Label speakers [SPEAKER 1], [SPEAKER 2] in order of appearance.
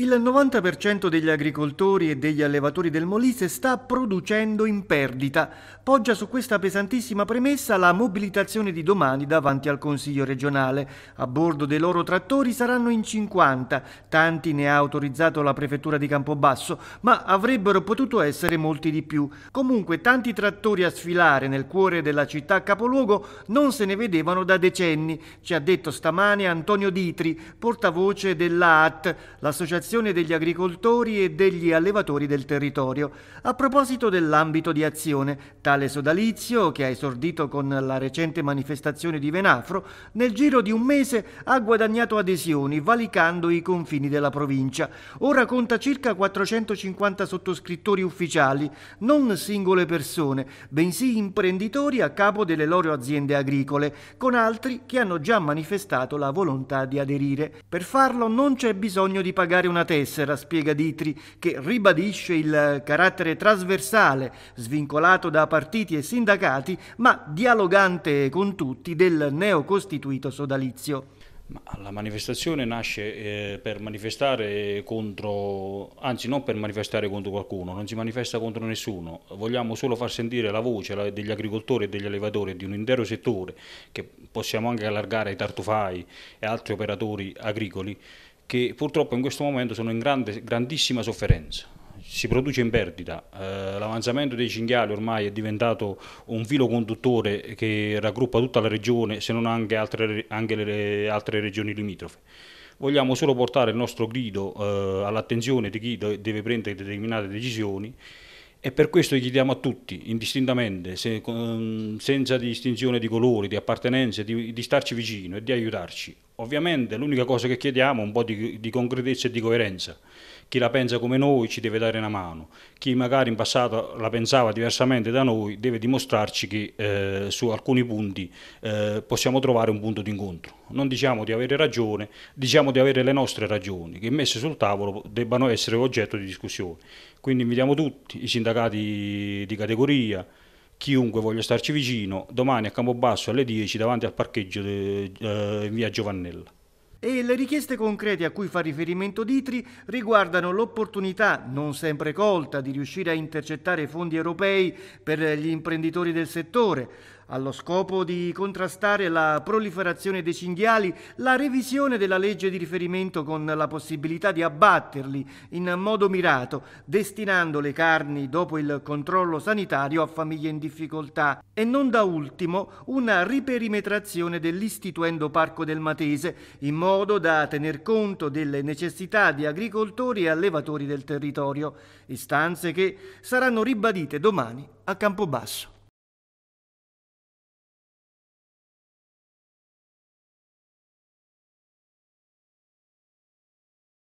[SPEAKER 1] Il 90% degli agricoltori e degli allevatori del Molise sta producendo in perdita. Poggia su questa pesantissima premessa la mobilitazione di domani davanti al Consiglio regionale. A bordo dei loro trattori saranno in 50, tanti ne ha autorizzato la prefettura di Campobasso, ma avrebbero potuto essere molti di più. Comunque tanti trattori a sfilare nel cuore della città capoluogo non se ne vedevano da decenni, ci ha detto stamane Antonio Ditri, portavoce dell'AAT, l'associazione Associazione degli agricoltori e degli allevatori del territorio, a proposito dell'ambito di azione, tale sodalizio, che ha esordito con la recente manifestazione di Venafro, nel giro di un mese ha guadagnato adesioni, valicando i confini della provincia. Ora conta circa 450 sottoscrittori ufficiali, non singole persone, bensì imprenditori a capo delle loro aziende agricole, con altri che hanno già manifestato la volontà di aderire. Per farlo non c'è bisogno di pagare una una tessera, spiega Ditri, che ribadisce il carattere trasversale, svincolato da partiti e sindacati, ma dialogante con tutti del
[SPEAKER 2] neocostituito sodalizio. La manifestazione nasce eh, per manifestare contro, anzi non per manifestare contro qualcuno, non si manifesta contro nessuno, vogliamo solo far sentire la voce degli agricoltori e degli allevatori di un intero settore che possiamo anche allargare ai tartufai e altri operatori agricoli che purtroppo in questo momento sono in grande, grandissima sofferenza. Si produce in perdita, eh, l'avanzamento dei cinghiali ormai è diventato un filo conduttore che raggruppa tutta la regione, se non anche, altre, anche le altre regioni limitrofe vogliamo solo portare il nostro grido eh, all'attenzione di chi deve prendere determinate decisioni e per questo chiediamo a tutti, indistintamente, se, con, senza distinzione di colori, di appartenenze, di, di starci vicino e di aiutarci. Ovviamente l'unica cosa che chiediamo è un po' di, di, concretezza e di coerenza. Chi la pensa come noi ci deve dare una mano, chi magari in passato la pensava diversamente da noi deve dimostrarci che eh, su alcuni punti eh, possiamo trovare un punto d'incontro. Non diciamo di avere ragione, diciamo di avere le nostre ragioni che messe sul tavolo debbano essere oggetto di discussione. Quindi invitiamo tutti, i sindacati di categoria, chiunque voglia starci vicino, domani a Campobasso alle 10 davanti al parcheggio de, eh, in via Giovannella.
[SPEAKER 1] E le richieste concrete a cui fa riferimento Ditri riguardano l'opportunità, non sempre colta, di riuscire a intercettare fondi europei per gli imprenditori del settore, allo scopo di contrastare la proliferazione dei cinghiali, la revisione della legge di riferimento con la possibilità di abbatterli in modo mirato, destinando le carni dopo il controllo sanitario a famiglie in difficoltà e non da ultimo una riperimetrazione dell'istituendo Parco del Matese, in modo da tener conto delle necessità di agricoltori e allevatori del territorio, istanze che saranno ribadite domani a Campobasso.